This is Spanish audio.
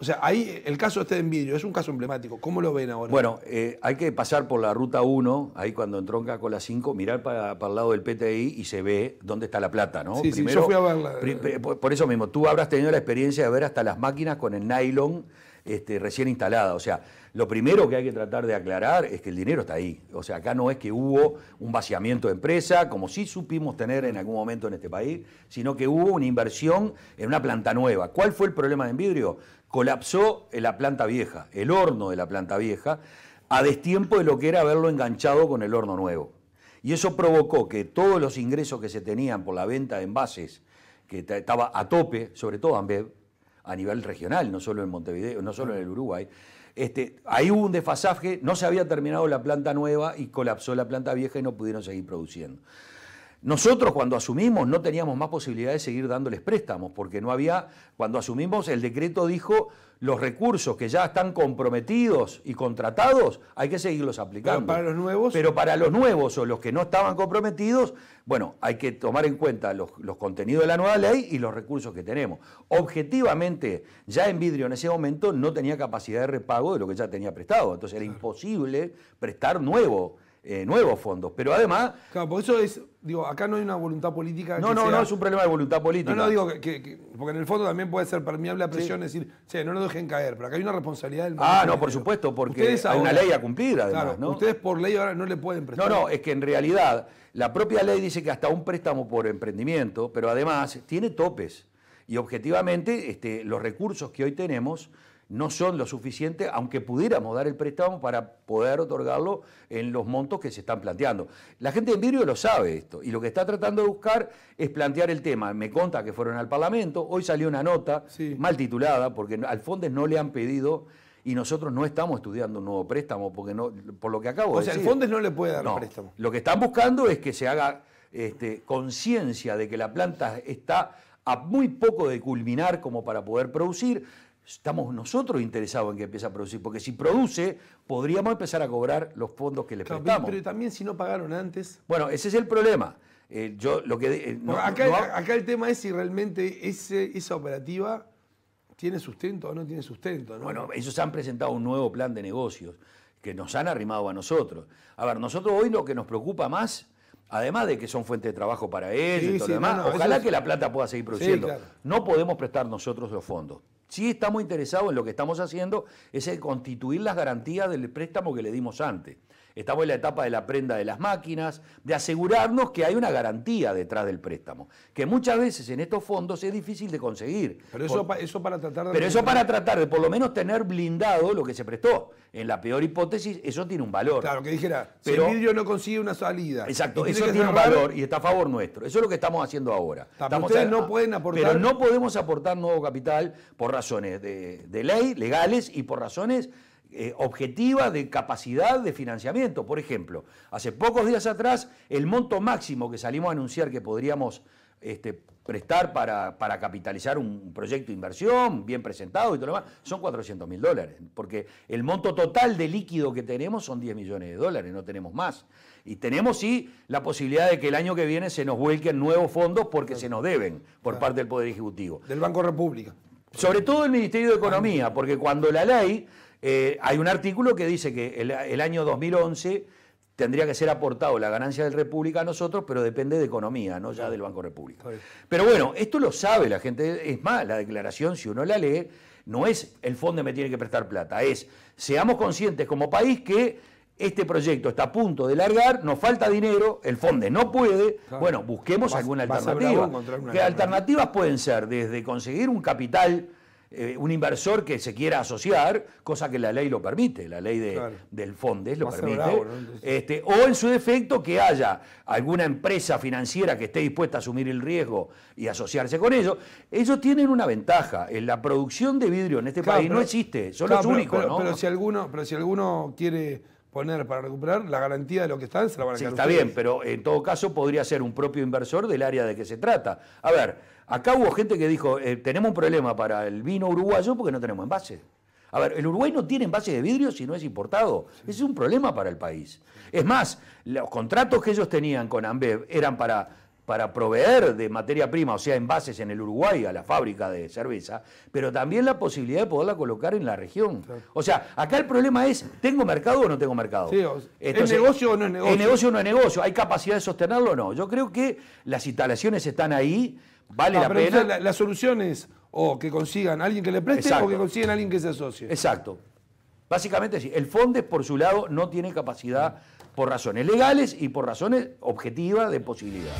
O sea, ahí eh, el caso este de Envidio es un caso emblemático. ¿Cómo lo ven ahora? Bueno, eh, hay que pasar por la ruta 1, ahí cuando entronca con la 5, mirar para, el lado del PTI y se ve dónde está la plata, ¿no? Sí, sí, yo fui a verla. por eso mismo, tú habrás tenido la experiencia de ver hasta las máquinas con el nylon este, recién instalada. O sea, lo primero que hay que tratar de aclarar es que el dinero está ahí. O sea, acá no es que hubo un vaciamiento de empresa, como sí supimos tener en algún momento en este país, sino que hubo una inversión en una planta nueva. ¿Cuál fue el problema de Envidrio? Colapsó la planta vieja, el horno de la planta vieja, a destiempo de lo que era haberlo enganchado con el horno nuevo. Y eso provocó que todos los ingresos que se tenían por la venta de envases, que estaba a tope, sobre todo Ambev, a nivel regional, no solo en Montevideo, no solo en el Uruguay. Este, ahí hubo un desfasaje, no se había terminado la planta nueva y colapsó la planta vieja y no pudieron seguir produciendo. Nosotros cuando asumimos no teníamos más posibilidad de seguir dándoles préstamos, porque no había, cuando asumimos el decreto dijo, los recursos que ya están comprometidos y contratados, hay que seguirlos aplicando. Pero para los nuevos. Pero para los nuevos o los que no estaban comprometidos, bueno, hay que tomar en cuenta los, los contenidos de la nueva ley y los recursos que tenemos. Objetivamente, ya en vidrio en ese momento no tenía capacidad de repago de lo que ya tenía prestado, entonces era imposible prestar nuevo. Eh, nuevos fondos. Pero además. Claro, por eso es. Digo, acá no hay una voluntad política. No, no, no es un problema de voluntad política. No, no, digo que, Porque en el fondo también puede ser permeable a presión, sí. decir, sí, no lo dejen caer. Pero acá hay una responsabilidad del Ah, no, por supuesto, porque es hay una ley a cumplir, además. ¿no? Ustedes por ley ahora no le pueden prestar. No, no, es que en realidad la propia ley dice que hasta un préstamo por emprendimiento, pero además tiene topes. Y objetivamente, este, los recursos que hoy tenemos no son lo suficiente, aunque pudiéramos dar el préstamo para poder otorgarlo en los montos que se están planteando. La gente de Vidrio lo sabe esto y lo que está tratando de buscar es plantear el tema. Me conta que fueron al Parlamento, hoy salió una nota mal titulada porque al Fondes no le han pedido y nosotros no estamos estudiando un nuevo préstamo porque no por lo que acabo de decir. O sea, el Fondes no le puede dar préstamo. Lo que están buscando es que se haga este, conciencia de que la planta está a muy poco de culminar como para poder producir estamos nosotros interesados en que empiece a producir, porque si produce, podríamos empezar a cobrar los fondos que le prestamos. Pero también si no pagaron antes. Bueno, ese es el problema. Eh, yo lo que eh, acá, el tema es si realmente ese, esa operativa tiene sustento o no tiene sustento. Bueno, ellos han presentado un nuevo plan de negocios que nos han arrimado a nosotros. A ver, nosotros hoy lo que nos preocupa más además de que son fuente de trabajo para ellos y todo demás, ojalá que la plata pueda seguir produciendo. No podemos prestar nosotros los fondos sí estamos interesados en lo que estamos haciendo es en constituir las garantías del préstamo que le dimos antes. Estamos en la etapa de la prenda de las máquinas, de asegurarnos que hay una garantía detrás del préstamo, que muchas veces en estos fondos es difícil de conseguir. Pero eso, para tratar de... Pero eso para tratar de por lo menos tener blindado lo que se prestó. En la peor hipótesis, eso tiene un valor. Claro, que dijera, pero, si el vidrio no consigue una salida. Exacto, eso tiene un valor y está a favor nuestro. Eso es lo que estamos haciendo ahora. ustedes no pueden aportar... Pero no podemos aportar nuevo capital por razones de ley, legales y por razones eh, objetiva de capacidad de financiamiento. Por ejemplo, hace pocos días atrás, el monto máximo que salimos a anunciar que podríamos este, prestar para, para, capitalizar un proyecto de inversión bien presentado y todo lo demás, son 400 mil dólares, porque el monto total de líquido que tenemos son 10 millones de dólares, no tenemos más. Y tenemos sí la posibilidad de que el año que viene se nos vuelquen nuevos fondos porque se nos deben por parte del Poder Ejecutivo. Del Banco República. Sobre todo el Ministerio de Economía, porque cuando la ley eh, hay un artículo que dice que el, año 2011 tendría que ser aportado la ganancia del República a nosotros, pero depende de economía, no ya del Banco República. Pero bueno, esto lo sabe la gente. Es más, la declaración, si uno la lee, no es el fondo me tiene que prestar plata, es seamos conscientes como país que este proyecto está a punto de largar, nos falta dinero, el fondo no puede, bueno, busquemos alguna alternativa. ¿Qué alternativas pueden ser? Desde conseguir un capital eh, un inversor que se quiera asociar, cosa que la ley lo permite, la ley de, del Fondes lo permite, este, o en su defecto que haya alguna empresa financiera que esté dispuesta a asumir el riesgo y asociarse con ellos. Ellos tienen una ventaja, en la producción de vidrio en este país no existe, son los únicos. pero, si alguno, pero si alguno quiere poner para recuperar, la garantía de lo que está, se la van a Sí, está bien, pero en todo caso podría ser un propio inversor del área de que se trata. A ver, acá hubo gente que dijo, eh, tenemos un problema para el vino uruguayo porque no tenemos envase. A ver, el Uruguay no tiene envase de vidrio si no es importado. Ese es un problema para el país. Es más, los contratos que ellos tenían con Ambev eran para para proveer de materia prima, o sea, envases en el Uruguay a la fábrica de cerveza, pero también la posibilidad de poderla colocar en la región. O sea, acá el problema es, ¿tengo mercado o no tengo mercado? negocio o no es negocio? ¿Es negocio o no es negocio? ¿Hay capacidad de sostenerlo o no? Yo creo que las instalaciones están ahí, vale ah, la pena. O la, solución es o que consigan alguien que le preste o que consigan a alguien que se asocie. Exacto. Básicamente sí. El Fondes, por su lado, no tiene capacidad por razones legales y por razones objetivas de posibilidad.